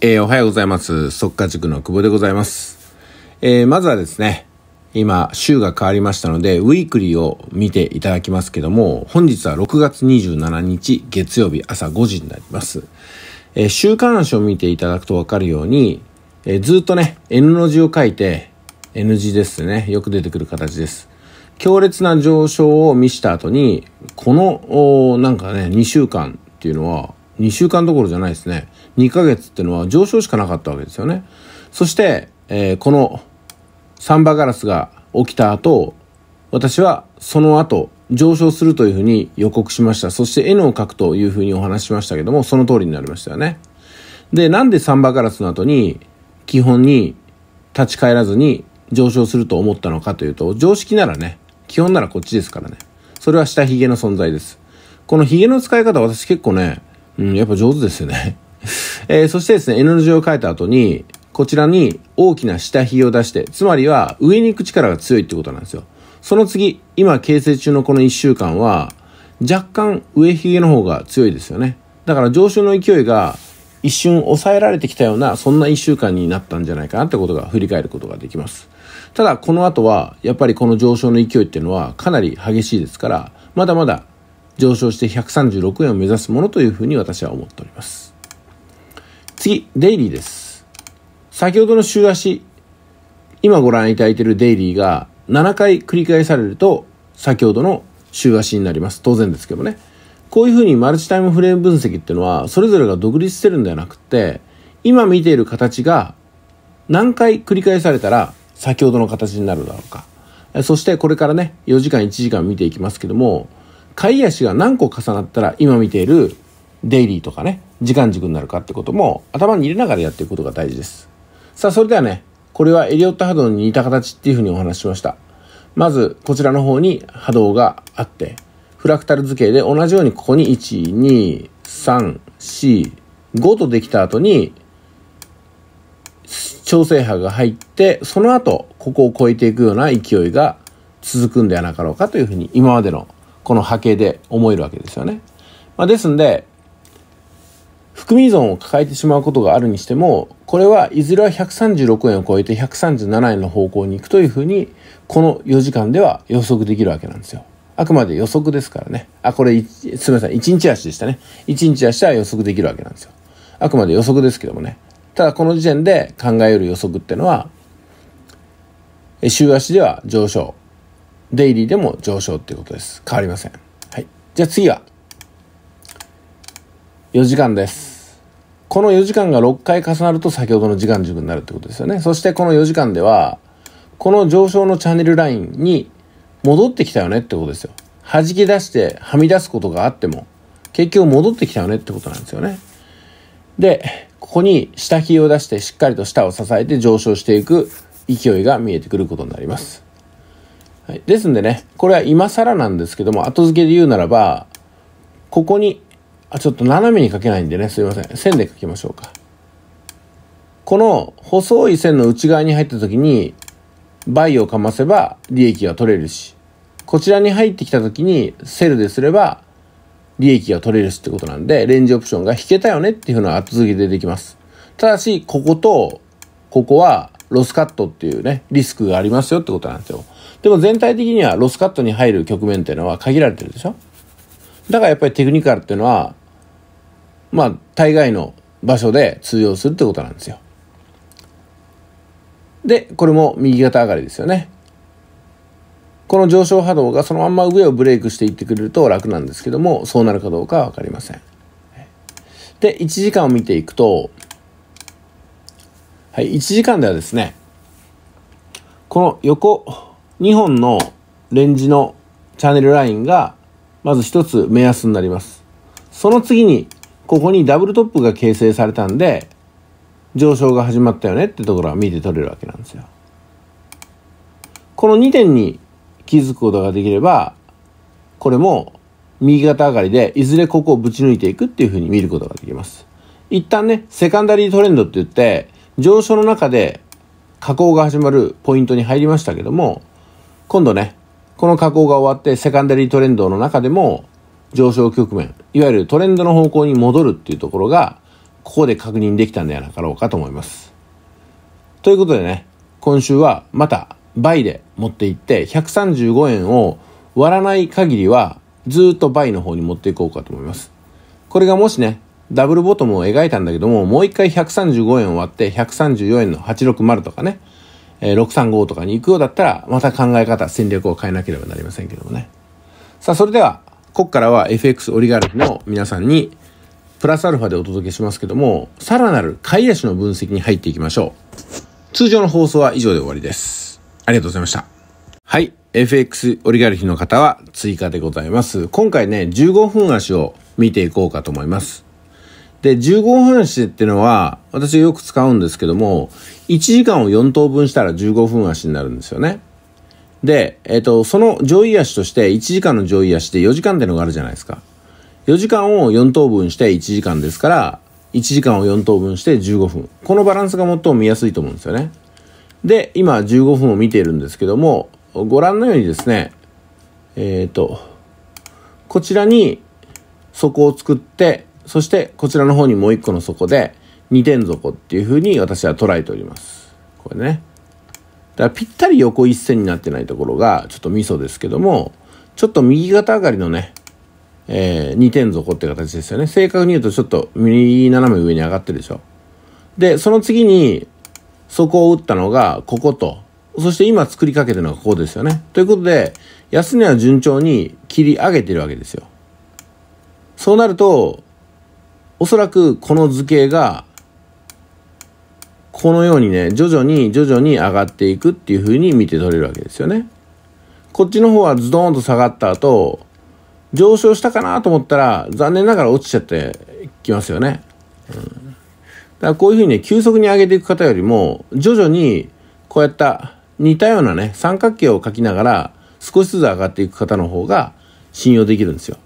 えー、おはようございます。速化塾の久保でございます。えー、まずはですね、今、週が変わりましたので、ウィークリーを見ていただきますけども、本日は6月27日、月曜日朝5時になります。えー、週刊誌を見ていただくとわかるように、えずっとね、N の字を書いて、N 字ですね、よく出てくる形です。強烈な上昇を見した後に、この、なんかね、2週間っていうのは、2週間どころじゃないですね。2ヶ月っていうのは上昇しかなかったわけですよね。そして、えー、このサンバガラスが起きた後、私はその後上昇するというふうに予告しました。そして N を書くというふうにお話ししましたけども、その通りになりましたよね。で、なんでサンバガラスの後に基本に立ち返らずに上昇すると思ったのかというと、常識ならね、基本ならこっちですからね。それは下髭の存在です。この髭の使い方私結構ね、うん、やっぱ上手ですよね。えー、そしてですね、N の字を書いた後に、こちらに大きな下げを出して、つまりは上に行く力が強いってことなんですよ。その次、今形成中のこの1週間は、若干上髭の方が強いですよね。だから上昇の勢いが一瞬抑えられてきたような、そんな1週間になったんじゃないかなってことが振り返ることができます。ただ、この後は、やっぱりこの上昇の勢いっていうのはかなり激しいですから、まだまだ上昇して136円を目指すものというふうに私は思っております。次、デイリーです。先ほどの週足、今ご覧いただいているデイリーが7回繰り返されると、先ほどの週足になります。当然ですけどね。こういうふうにマルチタイムフレーム分析っていうのは、それぞれが独立してるんではなくて、今見ている形が何回繰り返されたら先ほどの形になるだろうか。そしてこれからね、4時間1時間見ていきますけども、買い足が何個重なったら今見ているデイリーとかね時間軸になるかってことも頭に入れながらやっていくことが大事ですさあそれではねこれはエリオット波動に似た形っていうふうにお話ししましたまずこちらの方に波動があってフラクタル図形で同じようにここに1234 5とできた後に調整波が入ってその後ここを超えていくような勢いが続くんではなかろうかというふうに今までのこの波形で思えるわけですよね。まあ、ですんで含み損を抱えてしまうことがあるにしても、これはいずれは136円を超えて137円の方向に行くというふうに、この4時間では予測できるわけなんですよ。あくまで予測ですからね。あ、これ、すみません。1日足でしたね。1日足は予測できるわけなんですよ。あくまで予測ですけどもね。ただ、この時点で考える予測ってのは、週足では上昇。デイリーでも上昇っていうことです。変わりません。はい。じゃあ次は、4時間です。この4時間が6回重なると先ほどの時間軸になるってことですよね。そしてこの4時間では、この上昇のチャンネルラインに戻ってきたよねってことですよ。弾き出してはみ出すことがあっても、結局戻ってきたよねってことなんですよね。で、ここに下髭を出してしっかりと下を支えて上昇していく勢いが見えてくることになります。はい、ですんでね、これは今更なんですけども、後付けで言うならば、ここにあ、ちょっと斜めに書けないんでね、すいません。線で書きましょうか。この細い線の内側に入った時に、倍をかませば利益が取れるし、こちらに入ってきた時にセルですれば利益が取れるしってことなんで、レンジオプションが引けたよねっていううな厚付けでできます。ただし、こことここはロスカットっていうね、リスクがありますよってことなんですよ。でも全体的にはロスカットに入る局面っていうのは限られてるでしょだからやっぱりテクニカルっていうのはまあ大概の場所で通用するってことなんですよ。でこれも右肩上がりですよね。この上昇波動がそのまんま上をブレイクしていってくれると楽なんですけどもそうなるかどうかはわかりません。で1時間を見ていくとはい1時間ではですねこの横2本のレンジのチャンネルラインがまず1つ目安になります。その次にここにダブルトップが形成されたんで上昇が始まったよねってところは見て取れるわけなんですよ。この2点に気づくことができればこれも右肩上がりでいずれここをぶち抜いていくっていうふうに見ることができます。一旦ねセカンダリートレンドって言って上昇の中で下降が始まるポイントに入りましたけども今度ねこの下降が終わってセカンダリートレンドの中でも上昇局面、いわゆるトレンドの方向に戻るっていうところが、ここで確認できたんではなかろうかと思います。ということでね、今週はまた倍で持っていって135円を割らない限りはずっと倍の方に持っていこうかと思います。これがもしね、ダブルボトムを描いたんだけども、もう一回135円を割って134円の860とかね、え635とかに行くようだったら、また考え方、戦略を変えなければなりませんけどもね。さあ、それではここからは FX オリガルヒの皆さんに、プラスアルファでお届けしますけども、さらなる買い足の分析に入っていきましょう。通常の放送は以上で終わりです。ありがとうございました。はい。FX オリガルヒの方は追加でございます。今回ね、15分足を見ていこうかと思います。で、15分足っていうのは、私よく使うんですけども、1時間を4等分したら15分足になるんですよね。で、えっ、と、その上位足として1時間の上位足で4時間ってのがあるじゃないですか。4時間を4等分して1時間ですから、1時間を4等分して15分。このバランスが最も見やすいと思うんですよね。で、今15分を見ているんですけども、ご覧のようにですね、えっ、ー、と、こちらに底を作って、そしてこちらの方にもう1個の底で2点底っていう風に私は捉えております。これね。だからぴったり横一線になってないところがちょっとミソですけどもちょっと右肩上がりのね、えー、2点底って形ですよね正確に言うとちょっと右斜め上に上がってるでしょでその次にそこを打ったのがこことそして今作りかけてるのがここですよねということで安値は順調に切り上げてるわけですよそうなるとおそらくこの図形がこのようにね徐々に徐々に上がっていくっていうふうに見て取れるわけですよねこっちの方はズドンと下がった後上昇したかなと思ったら残念ながら落ちちゃってきますよね、うん、だからこういうふうにね急速に上げていく方よりも徐々にこうやった似たようなね三角形を描きながら少しずつ上がっていく方の方が信用できるんですよ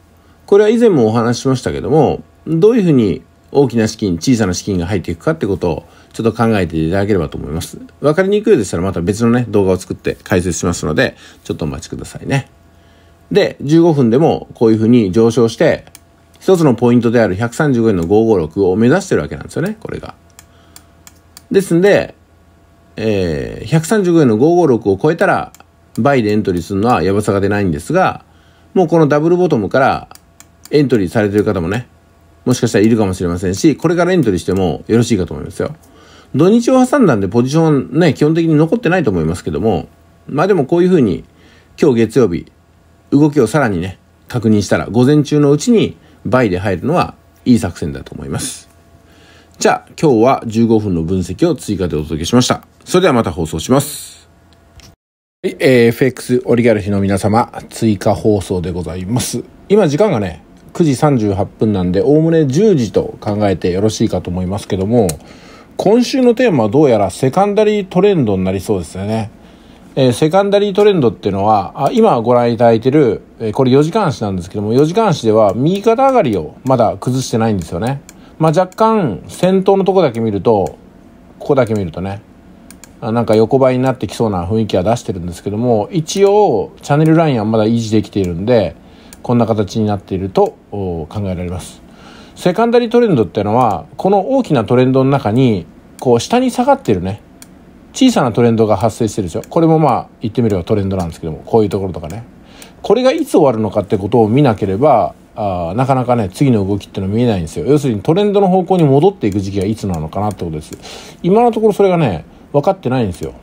これは以前もお話ししましたけどもどういうふうに大きな資金、小さな資金が入っていくかってことをちょっと考えていただければと思います。わかりにくいでしたらまた別のね、動画を作って解説しますので、ちょっとお待ちくださいね。で、15分でもこういうふうに上昇して、一つのポイントである135円の556を目指してるわけなんですよね、これが。ですんで、えー、135円の556を超えたら、バイでエントリーするのはやぶさが出ないんですが、もうこのダブルボトムからエントリーされてる方もね、もしかしたらいるかもしれませんし、これからエントリーしてもよろしいかと思いますよ。土日を挟んだんでポジションね、基本的に残ってないと思いますけども、まあでもこういうふうに、今日月曜日、動きをさらにね、確認したら、午前中のうちに倍で入るのはいい作戦だと思います。じゃあ、今日は15分の分析を追加でお届けしました。それではまた放送します。はい、えー、FX オリガルヒの皆様、追加放送でございます。今時間がね、9時38分なんで、おおむね10時と考えてよろしいかと思いますけども、今週のテーマはどうやらセカンダリートレンドになりそうですよね。えー、セカンダリートレンドっていうのは、あ今ご覧いただいてる、えー、これ4時間足なんですけども、4時間足では右肩上がりをまだ崩してないんですよね。まあ、若干、先頭のとこだけ見ると、ここだけ見るとね、なんか横ばいになってきそうな雰囲気は出してるんですけども、一応、チャンネルラインはまだ維持できているんで、こんな形になっていると考えられます。セカンダリトレンドっていうのはこの大きなトレンドの中にこう下に下がってるね小さなトレンドが発生してるでしょこれもまあ言ってみればトレンドなんですけどもこういうところとかねこれがいつ終わるのかってことを見なければあなかなかね次の動きっていうのは見えないんですよ要するにトレンドの方向に戻っていく時期がいつなのかなってことです今のところそれがね分かってないんですよ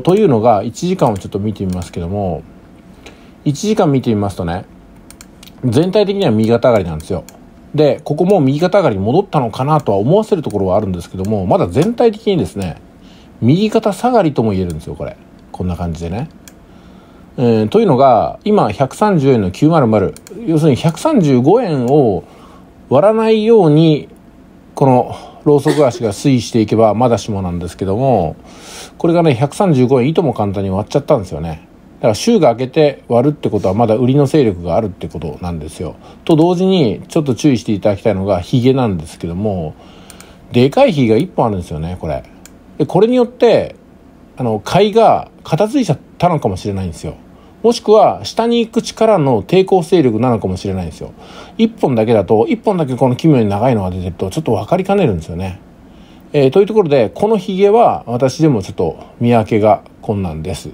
というのが1時間をちょっと見てみますけども1時間見てみますとね全体的には右肩上がりなんですよ。で、ここも右肩上がりに戻ったのかなとは思わせるところはあるんですけども、まだ全体的にですね、右肩下がりとも言えるんですよ、これ。こんな感じでね。えー、というのが、今130円の900、要するに135円を割らないように、この、ローソク足が推移していけばまだしもなんですけども、これがね、135円いとも簡単に割っちゃったんですよね。だから週が明けて割るってことはまだ売りの勢力があるってことなんですよ。と同時にちょっと注意していただきたいのがヒゲなんですけどもでかいヒゲが1本あるんですよねこれ。でこれによってあの買いが片付いちゃったのかもしれないんですよ。もしくは下に行く力の抵抗勢力なのかもしれないんですよ。1本だけだと1本だけこの奇妙に長いのが出てるとちょっと分かりかねるんですよね。えー、というところでこのヒゲは私でもちょっと見分けがこんなんです。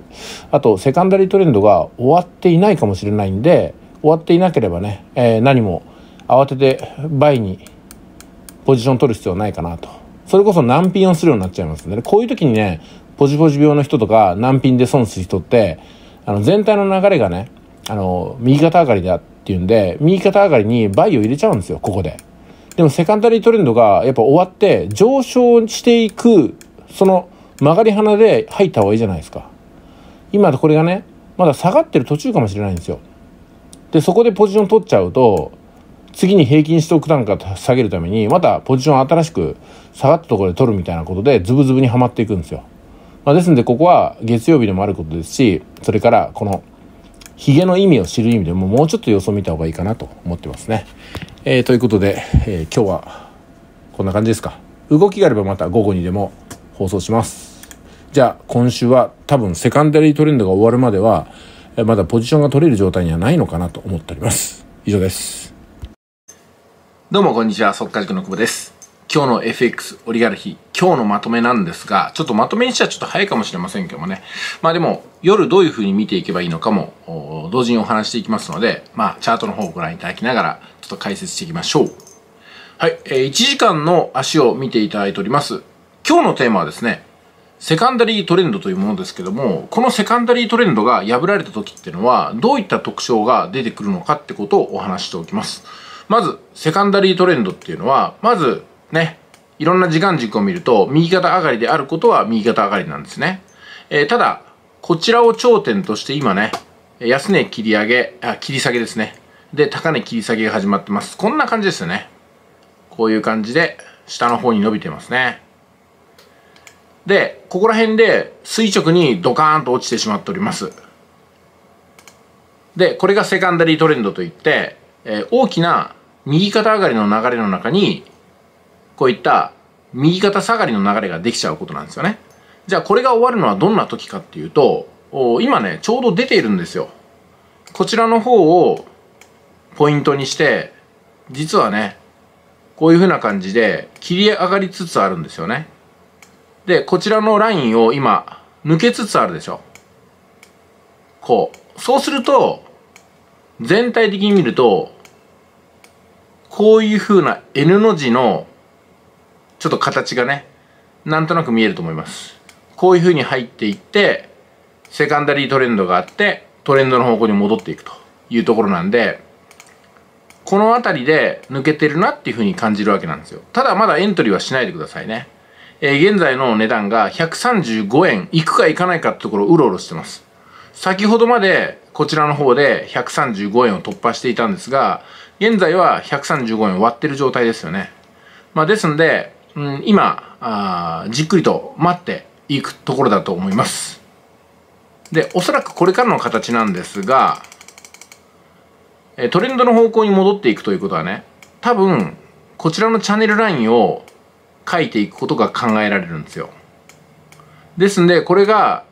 あと、セカンダリートレンドが終わっていないかもしれないんで、終わっていなければね、えー、何も慌てて倍にポジション取る必要はないかなと。それこそ難品をするようになっちゃいますんで、ね、こういう時にね、ポジポジ病の人とか難品で損する人って、あの、全体の流れがね、あの、右肩上がりだっていうんで、右肩上がりに倍を入れちゃうんですよ、ここで。でもセカンダリートレンドがやっぱ終わって上昇していく、その曲がり鼻で入った方がいいじゃないですか今これがねまだ下がってる途中かもしれないんですよでそこでポジション取っちゃうと次に平均取得単価下げるためにまたポジション新しく下がったところで取るみたいなことでズブズブにはまっていくんですよ、まあ、ですのでここは月曜日でもあることですしそれからこのヒゲの意味を知る意味でももうちょっと様子を見た方がいいかなと思ってますね、えー、ということで、えー、今日はこんな感じですか動きがあればまた午後にでも放送しますじゃあ今週は多分セカンダリートレンドが終わるまでは、まだポジションが取れる状態にはないのかなと思っております。以上です。どうもこんにちは、速化塾の久保です。今日の FX オリガルヒ、今日のまとめなんですが、ちょっとまとめにしてはちょっと早いかもしれませんけどもね。まあでも、夜どういう風に見ていけばいいのかも、同時にお話していきますので、まあチャートの方をご覧いただきながら、ちょっと解説していきましょう。はい、えー、1時間の足を見ていただいております。今日のテーマはですね、セカンダリートレンドというものですけども、このセカンダリートレンドが破られた時っていうのは、どういった特徴が出てくるのかってことをお話しておきます。まず、セカンダリートレンドっていうのは、まず、ね、いろんな時間軸を見ると、右肩上がりであることは右肩上がりなんですね。えー、ただ、こちらを頂点として今ね、安値切り上げ、あ、切り下げですね。で、高値切り下げが始まってます。こんな感じですよね。こういう感じで、下の方に伸びてますね。でここら辺で垂直にドカーンと落ちてしまっておりますでこれがセカンダリートレンドといって、えー、大きな右肩上がりの流れの中にこういった右肩下がりの流れができちゃうことなんですよねじゃあこれが終わるのはどんな時かっていうと今ねちょうど出ているんですよこちらの方をポイントにして実はねこういうふうな感じで切り上がりつつあるんですよねで、こちらのラインを今、抜けつつあるでしょ。こう。そうすると、全体的に見ると、こういう風な N の字の、ちょっと形がね、なんとなく見えると思います。こういう風に入っていって、セカンダリートレンドがあって、トレンドの方向に戻っていくというところなんで、この辺りで抜けてるなっていう風に感じるわけなんですよ。ただまだエントリーはしないでくださいね。えー、現在の値段が135円いくかいかないかってところをうろうろしてます。先ほどまでこちらの方で135円を突破していたんですが、現在は135円割ってる状態ですよね。まあですんで、うん、今あ、じっくりと待っていくところだと思います。で、おそらくこれからの形なんですが、トレンドの方向に戻っていくということはね、多分、こちらのチャンネルラインを書いていくことが考えられるんですよ。ですんで、これが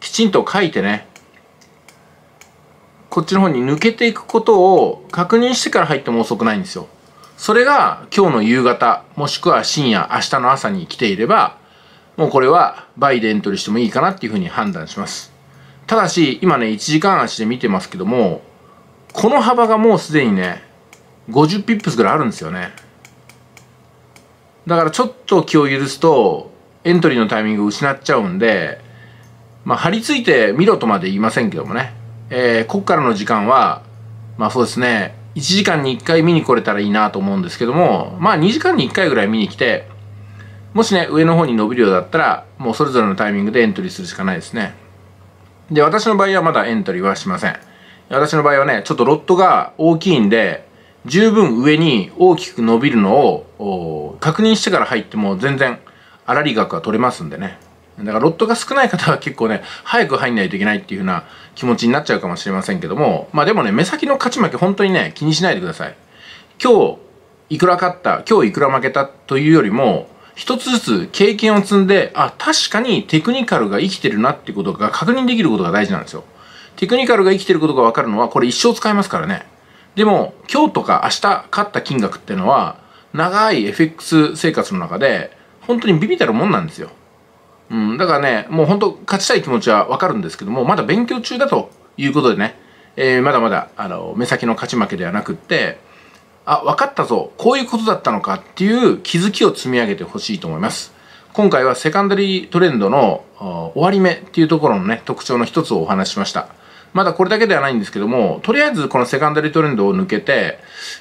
きちんと書いてね、こっちの方に抜けていくことを確認してから入っても遅くないんですよ。それが今日の夕方、もしくは深夜、明日の朝に来ていれば、もうこれはバでエントリーしてもいいかなっていうふうに判断します。ただし、今ね、1時間足で見てますけども、この幅がもうすでにね、50ピップスぐらいあるんですよね。だからちょっと気を許すとエントリーのタイミングを失っちゃうんで、まあ、張り付いてみろとまで言いませんけどもね、えー、こっからの時間は、まあそうですね、1時間に1回見に来れたらいいなと思うんですけども、まあ2時間に1回ぐらい見に来て、もしね、上の方に伸びるようだったら、もうそれぞれのタイミングでエントリーするしかないですね。で、私の場合はまだエントリーはしません。私の場合はね、ちょっとロットが大きいんで、十分上に大きく伸びるのを確認してから入っても全然あらり額は取れますんでねだからロットが少ない方は結構ね早く入んないといけないっていう風な気持ちになっちゃうかもしれませんけどもまあでもね目先の勝ち負け本当にね気にしないでください今日いくら勝った今日いくら負けたというよりも一つずつ経験を積んであ確かにテクニカルが生きてるなってことが確認できることが大事なんですよテクニカルが生きてることが分かるのはこれ一生使えますからねでも今日とか明日勝った金額っていうのは長い FX 生活の中で本当にビビたるもんなんですよ。うん、だからね、もう本当勝ちたい気持ちはわかるんですけども、まだ勉強中だということでね、えー、まだまだ、あの、目先の勝ち負けではなくって、あ、分かったぞ、こういうことだったのかっていう気づきを積み上げてほしいと思います。今回はセカンダリートレンドの終わり目っていうところのね、特徴の一つをお話ししました。まだこれだけではないんですけども、とりあえずこのセカンダリトレンドを抜けて、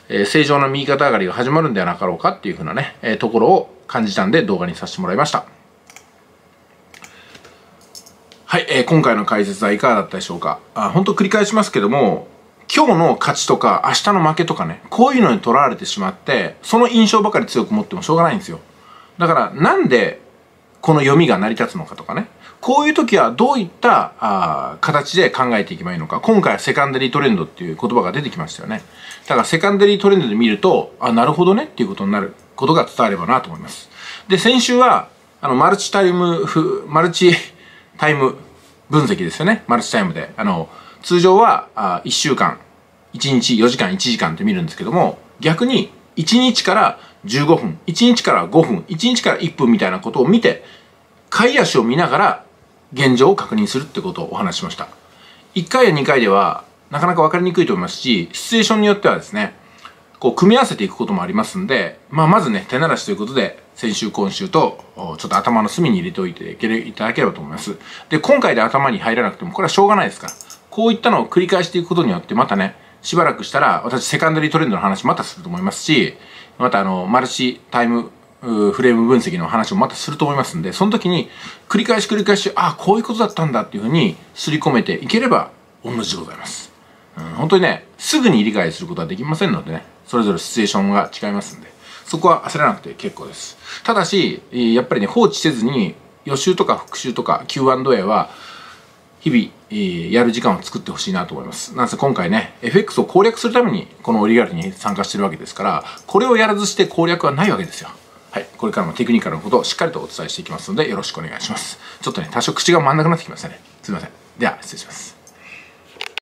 えー、正常な右肩上がりが始まるんではなかろうかっていうふうなね、えー、ところを感じたんで動画にさせてもらいました。はい、えー、今回の解説はいかがだったでしょうか。あ、本当繰り返しますけども、今日の勝ちとか明日の負けとかね、こういうのにとらわれてしまって、その印象ばかり強く持ってもしょうがないんですよ。だからなんでこの読みが成り立つのかとかねこういう時はどういったあ形で考えていけばいいのか今回はセカンダリートレンドっていう言葉が出てきましたよねだからセカンダリートレンドで見るとあなるほどねっていうことになることが伝わればなと思いますで先週はあのマルチタイムマルチ タイム分析ですよねマルチタイムであの通常はあ1週間1日4時間1時間って見るんですけども逆に1日から15分1日から5分1日から1分みたいなことを見て買い足を見ながら現状を確認するってことをお話ししました。1回や2回ではなかなか分かりにくいと思いますし、シチュエーションによってはですね、こう組み合わせていくこともありますんで、まあまずね、手慣らしということで、先週今週と、ちょっと頭の隅に入れておいていただければと思います。で、今回で頭に入らなくても、これはしょうがないですから、こういったのを繰り返していくことによって、またね、しばらくしたら、私、セカンダリートレンドの話またすると思いますし、またあの、マルチタイムフレーム分析の話をまたすると思いますんで、その時に繰り返し繰り返し、ああ、こういうことだったんだっていうふうにすり込めていければ同じでございます。うん、本当にね、すぐに理解することはできませんのでね、それぞれシチュエーションが違いますんで、そこは焦らなくて結構です。ただし、やっぱりね、放置せずに予習とか復習とか Q&A は日々やる時間を作ってほしいなと思います。なんせ今回ね、FX を攻略するためにこのオリガルに参加してるわけですから、これをやらずして攻略はないわけですよ。はい、これからもテクニカルのことをしっかりとお伝えしていきますのでよろしくお願いしますちょっとね多少口が回んなくなってきましたねすいませんでは失礼します